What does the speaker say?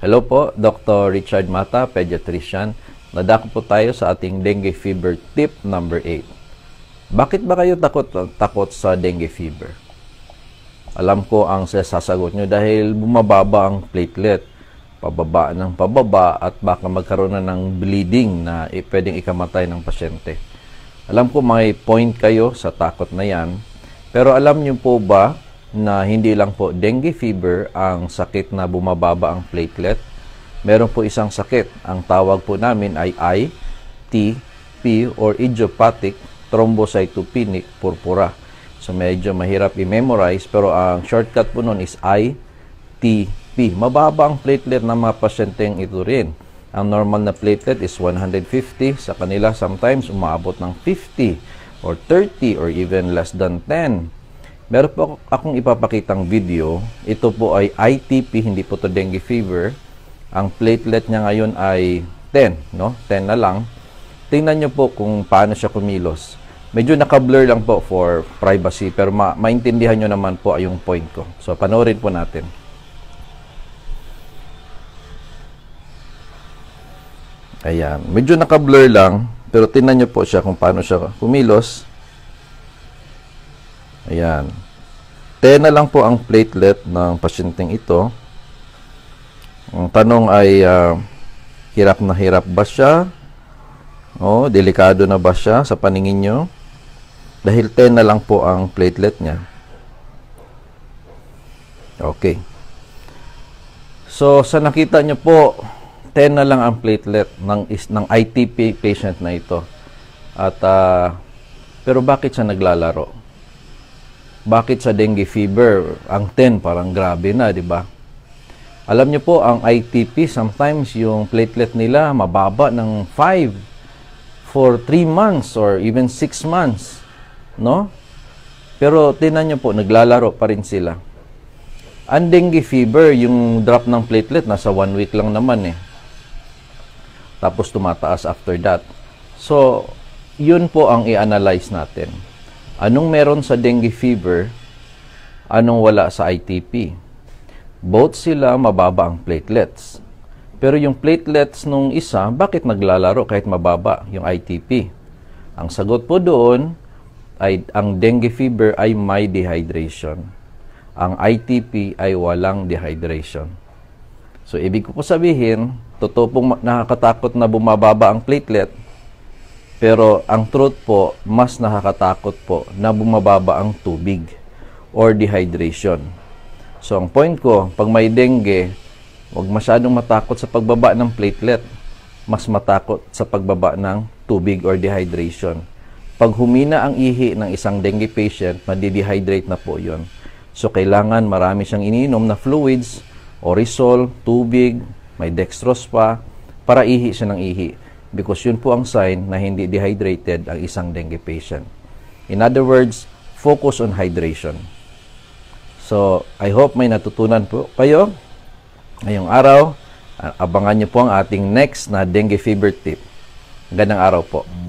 Hello po, Dr. Richard Mata, pediatrician. Nadako po tayo sa ating dengue fever tip number 8. Bakit ba kayo takot, takot sa dengue fever? Alam ko ang sasagot nyo dahil bumababa ang platelet, pababa ng pababa at baka magkaroon na ng bleeding na eh, pwedeng ikamatay ng pasyente. Alam ko may point kayo sa takot na yan, pero alam nyo po ba na hindi lang po dengue fever ang sakit na bumababa ang platelet. Meron po isang sakit, ang tawag po namin ay ITP or idiopathic thrombocytopenic purpura. So medyo mahirap i-memorize pero ang shortcut po nun is ITP. Mababa ang platelet ng mga pasyenteng ito rin. Ang normal na platelet is 150. Sa kanila sometimes umaabot ng 50 or 30 or even less than 10. Meron po akong ipapakitang video. Ito po ay ITP, hindi po to dengue fever. Ang platelet niya ngayon ay 10, no? 10 na lang. Tingnan niyo po kung paano siya kumilos. Medyo naka-blur lang po for privacy pero ma maintindihan niyo naman po ay yung point ko. So panoorin po natin. Ayan, medyo naka-blur lang pero tingnan niyo po siya kung paano siya kumilos. Ayan. 10 na lang po ang platelet ng pasyenteng ito. Ang tanong ay uh, hirap na hirap ba siya? O delikado na ba siya sa paningin nyo? Dahil 10 na lang po ang platelet niya. Okay. So sa nakita nyo po, 10 na lang ang platelet ng ng ITP patient na ito. At uh, pero bakit siya naglalaro? Bakit sa dengue fever, ang 10 parang grabe na, di ba? Alam niyo po, ang ITP, sometimes yung platelet nila mababa ng 5 for 3 months or even 6 months, no? Pero tinan niyo po, naglalaro pa rin sila. Ang dengue fever, yung drop ng platelet, nasa 1 week lang naman eh. Tapos tumataas after that. So, yun po ang i-analyze natin. Anong meron sa dengue fever? Anong wala sa ITP? Both sila mababa ang platelets. Pero yung platelets nung isa, bakit naglalaro kahit mababa yung ITP? Ang sagot po doon ay ang dengue fever ay may dehydration. Ang ITP ay walang dehydration. So ibig ko po sabihin, totoo pong nakakatakot na bumababa ang platelet, pero ang truth po, mas nakakatakot po na bumababa ang tubig or dehydration. So ang point ko, pag may dengue, huwag masyadong matakot sa pagbaba ng platelet. Mas matakot sa pagbaba ng tubig or dehydration. Pag humina ang ihi ng isang dengue patient, madidehydrate na po yon. So kailangan marami siyang ininom na fluids, orisol, tubig, may dextrose pa, para ihi siya ng ihi because yun po ang sign na hindi dehydrated ang isang dengue patient. In other words, focus on hydration. So, I hope may natutunan po kayo ngayong araw. Abangan niyo po ang ating next na dengue fever tip. Gandang araw po.